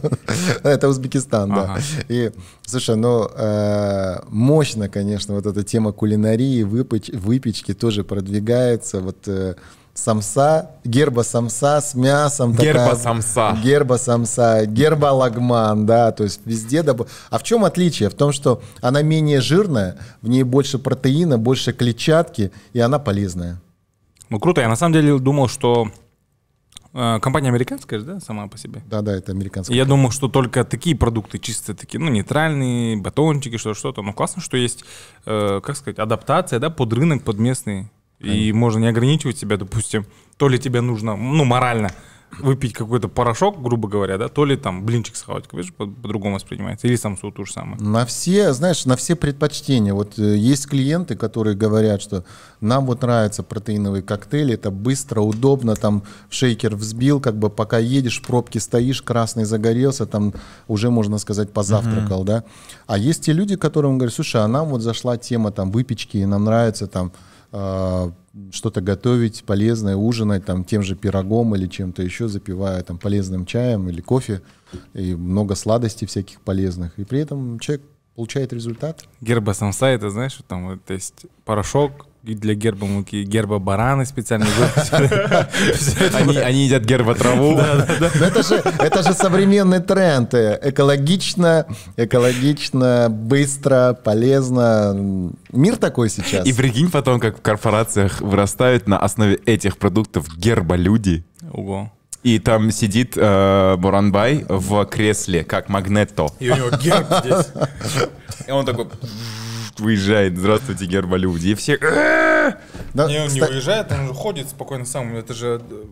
это Узбекистан, да. И, слушай, ну, э, мощно, конечно, вот эта тема кулинарии, выпечки тоже продвигается. Вот э, самса, герба самса с мясом. Герба такая, самса. Герба самса, герба лагман, да, то есть везде. Доб... А в чем отличие? В том, что она менее жирная, в ней больше протеина, больше клетчатки, и она полезная. Ну круто, я на самом деле думал, что э, Компания американская же, да, сама по себе? Да, да, это американская. Я думал, что только такие продукты чисто такие, ну, нейтральные, батончики, что-то, что-то. Но ну, классно, что есть, э, как сказать, адаптация, да, под рынок, под местный. И можно не ограничивать себя, допустим, то ли тебе нужно, ну, морально выпить какой-то порошок, грубо говоря, да, то ли там блинчик схавать, видишь, по-другому по воспринимается, или самсу то же самое. На все, знаешь, на все предпочтения. Вот э, есть клиенты, которые говорят, что нам вот нравятся протеиновые коктейли, это быстро, удобно, там шейкер взбил, как бы пока едешь, в пробке стоишь, красный загорелся, там уже, можно сказать, позавтракал, угу. да. А есть те люди, которым говорят, слушай, а нам вот зашла тема там выпечки, и нам нравится там Э, что-то готовить полезное, ужинать там тем же пирогом или чем-то еще, запивая там полезным чаем или кофе, и много сладостей всяких полезных. И при этом человек получает результат. Герба сам сайта, знаешь, там вот есть порошок, для герба муки, герба бараны специально выпустили. (laughs) Они едят герба траву. Это же современный тренд. Экологично, экологично, быстро, полезно. Мир такой сейчас. И прикинь потом, как в корпорациях вырастают на основе этих продуктов герба люди. Ого. И там сидит э, Буранбай в кресле, как магнето. И у него герб (laughs) здесь. И он такой выезжает. Здравствуйте, герболюди. И все... Но, не, он не выезжает, он же ходит спокойно сам. Это же э,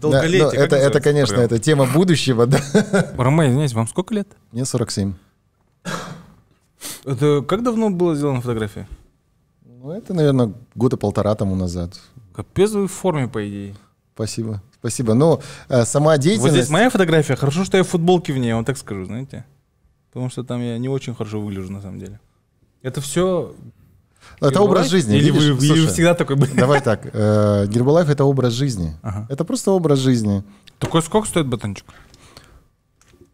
долголетие. Да, это, это, конечно, прям? это тема будущего, да. Ромай, извиняюсь, вам сколько лет? Мне 47. Это как давно была сделана фотография? Ну, это, наверное, года полтора тому назад. Капец вы в форме, по идее. Спасибо. Спасибо. Но ну, э, сама деятельность... Вот здесь моя фотография. Хорошо, что я в футболке в ней, я вам так скажу, знаете. Потому что там я не очень хорошо выгляжу, на самом деле. Это все это Гербалайф? образ жизни. Или вы Слушай, всегда такой были? Давай так. Э, Гербалайф — это образ жизни. Ага. Это просто образ жизни. Такой сколько стоит батончик?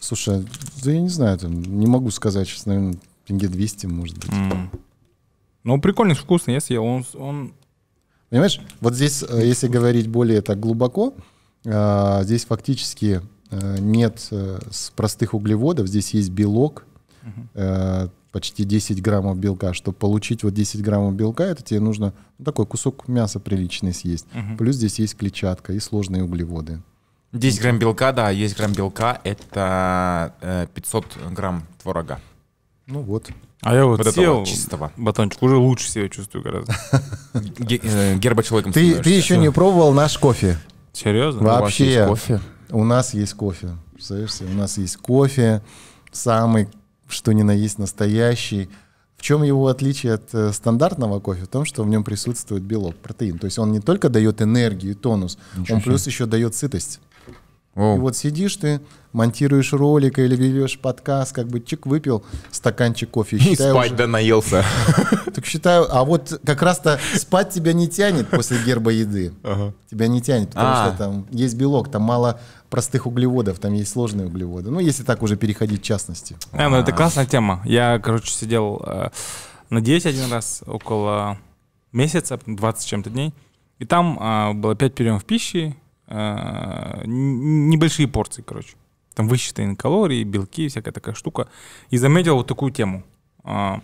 Слушай, да я не знаю, там, не могу сказать. Сейчас, наверное, тенге 200, может быть. Mm. Ну, прикольный, вкусный, я съел. Он, он... Понимаешь, вот здесь, э, если говорить более так глубоко, э, здесь фактически э, нет э, простых углеводов, здесь есть белок, Uh-huh почти 10 граммов белка. Чтобы получить вот 10 граммов белка, это тебе нужно ну, такой кусок мяса приличный съесть. Угу. Плюс здесь есть клетчатка и сложные углеводы. 10 грамм белка, да, 10 грамм белка — это 500 э, грамм творога. Ну вот. А я вот, вот съел чистого. батончик, уже лучше себя чувствую гораздо. Э, герба человеком Ты, ты еще не пробовал наш кофе. Серьезно? Ну, Вообще. У, кофе? у нас есть кофе. Представляешь, у нас есть кофе, самый что ни на есть настоящий. В чем его отличие от э, стандартного кофе? В том, что в нем присутствует белок, протеин. То есть он не только дает энергию и тонус, Ничего он плюс еще дает сытость. Оу. И вот сидишь ты, монтируешь ролик или ведешь подкаст, как бы чик выпил стаканчик кофе. И спать уже... да наелся. (laughs) Так считаю, а вот как раз-то спать тебя не тянет после герба еды. Тебя не тянет, потому а. что там есть белок, там мало простых углеводов, там есть сложные углеводы. Ну, если так уже переходить в частности. А, ну это а. классная тема. Я, короче, сидел э, на диете один раз около месяца, 20 чем-то дней. И там э, было 5 приемов пищи, Э, небольшие порции, короче. Там высчитаны калории, белки, всякая такая штука. И заметил вот такую тему. А,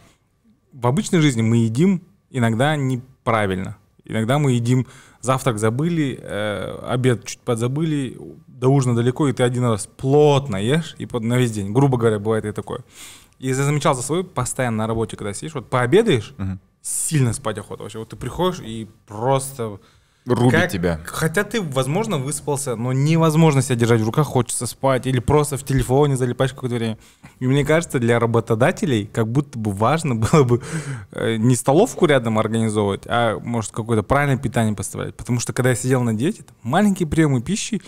в обычной жизни мы едим иногда неправильно. Иногда мы едим завтрак забыли, э, обед чуть подзабыли, до ужина далеко, и ты один раз плотно ешь, и под, на весь день, грубо говоря, бывает и такое. И я замечал за собой постоянно на работе, когда сидишь, вот пообедаешь, угу. сильно спать охота вообще. Вот ты приходишь и просто Рубит как, тебя. Хотя ты, возможно, выспался, но невозможно себя держать в руках, хочется спать, или просто в телефоне залипать какое-то время. И мне кажется, для работодателей как будто бы важно (laughs) было бы э, не столовку рядом организовывать, а, может, какое-то правильное питание поставлять. Потому что, когда я сидел на диете, маленькие приемы пищи,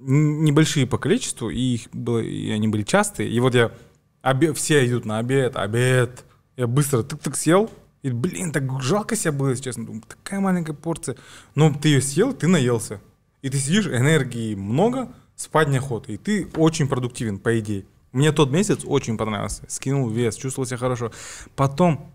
небольшие по количеству, и, их было, и они были частые. И вот я... Обе, все идут на обед, обед. Я быстро тык-тык съел, и, блин, так жалко себя было, если честно. Думаю, такая маленькая порция. Но ты ее съел, ты наелся. И ты сидишь, энергии много, спать неохота. И ты очень продуктивен, по идее. Мне тот месяц очень понравился. Скинул вес, чувствовал себя хорошо. Потом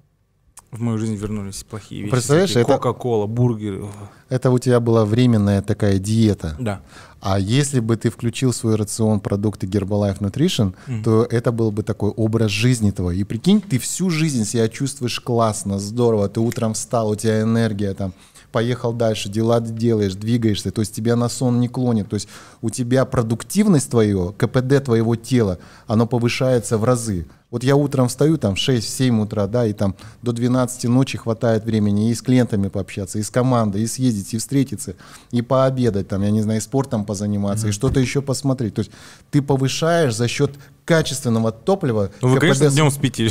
в мою жизнь вернулись плохие вещи. Представляешь, такие, это... Кока-кола, бургеры. Это у тебя была временная такая диета. Да. А если бы ты включил в свой рацион продукты Herbalife Nutrition, mm-hmm. то это был бы такой образ жизни твой. И прикинь, ты всю жизнь себя чувствуешь классно, здорово, ты утром встал, у тебя энергия там поехал дальше, дела делаешь, двигаешься, то есть тебя на сон не клонит, то есть у тебя продуктивность твоего КПД твоего тела, оно повышается в разы. Вот я утром встаю там в 6-7 утра, да, и там до 12 ночи хватает времени и с клиентами пообщаться, и с командой, и съездить, и встретиться, и пообедать там, я не знаю, и спортом позаниматься, mm-hmm. и что-то еще посмотреть. То есть ты повышаешь за счет качественного топлива. Ну, вы, КПД... конечно, днем спите.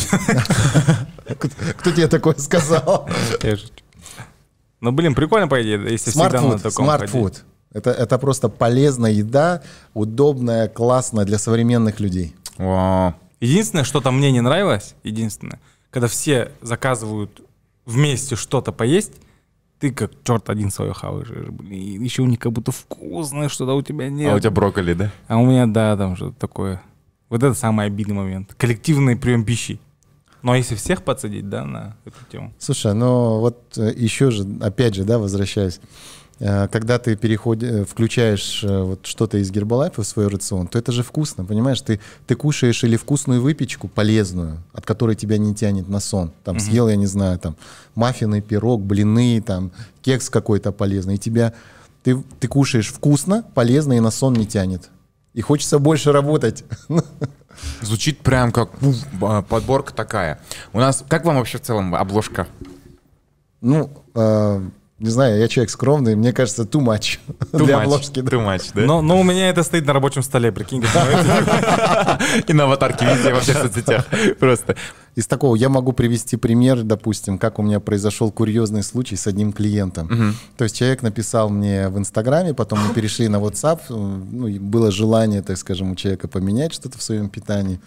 (laughs) Кто тебе такое сказал? Ну, блин, прикольно, по идее, если смарт всегда на таком Смарт-фуд. Это, это просто полезная еда, удобная, классная для современных людей. О. Единственное, что то мне не нравилось, единственное, когда все заказывают вместе что-то поесть, ты как черт один свое хаваешь. Блин, еще у них как будто вкусное что-то у тебя нет. А у тебя брокколи, да? А у меня, да, там что-то такое. Вот это самый обидный момент. Коллективный прием пищи. Но ну, а если всех подсадить, да, на эту тему. Слушай, ну вот э, еще же, опять же, да, возвращаясь, э, когда ты переходишь, э, включаешь вот что-то из Гербалайфа в свой рацион, то это же вкусно, понимаешь? Ты, ты кушаешь или вкусную выпечку, полезную, от которой тебя не тянет на сон. Там угу. съел, я не знаю, там маффины, пирог, блины, там кекс какой-то полезный. И тебя, ты, ты кушаешь вкусно, полезно и на сон не тянет. И хочется больше работать. (laughs) Звучит прям как уф, а, подборка такая. У нас, как вам вообще в целом обложка? Ну, э, не знаю, я человек скромный, мне кажется, too much too для much, обложки. Да. much, да? Но, но у меня это стоит на рабочем столе, прикинь. (laughs) И на аватарке везде, во всех соцсетях. Просто. Из такого я могу привести пример, допустим, как у меня произошел курьезный случай с одним клиентом. То есть человек написал мне в Инстаграме, потом мы перешли на WhatsApp, ну, было желание, так скажем, у человека поменять что-то в своем питании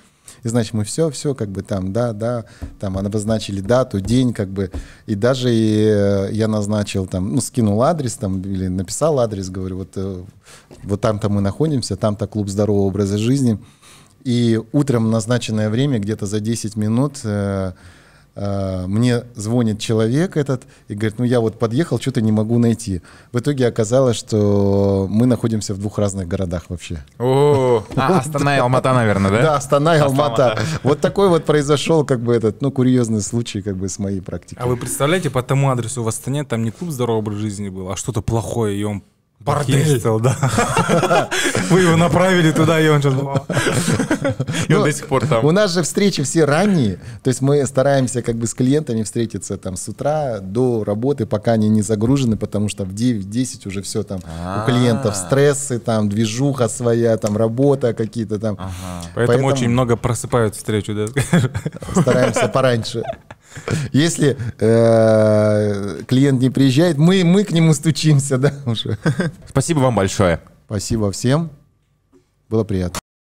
и значит мы все, все как бы там, да, да, там обозначили дату, день, как бы, и даже и э, я назначил там, ну, скинул адрес там или написал адрес, говорю, вот, э, вот там-то мы находимся, там-то клуб здорового образа жизни, и утром назначенное время, где-то за 10 минут, э, Э, мне звонит человек этот и говорит, ну я вот подъехал, что-то не могу найти. В итоге оказалось, что мы находимся в двух разных городах вообще. О, а, (laughs) Астана и Алмата, наверное, да? Да, Астана и Алмата. (laughs) Вот такой вот произошел как бы этот, ну, курьезный случай как бы с моей практики. А вы представляете, по тому адресу в Астане там не клуб здорового образа жизни был, а что-то плохое, и он Бордель. да. (laughs) Вы его направили туда, и он сейчас... (laughs) И он ну, до сих пор там. У нас же встречи все ранние, то есть мы стараемся как бы с клиентами встретиться там с утра до работы, пока они не загружены, потому что в 9-10 уже все там, у а. клиентов стрессы, там движуха своя, там работа какие-то там. Поэтому очень много просыпают встречу, да? Стараемся пораньше. Если э, клиент не приезжает, мы, мы к нему стучимся, да, уже. Спасибо вам большое. Спасибо всем. Было приятно.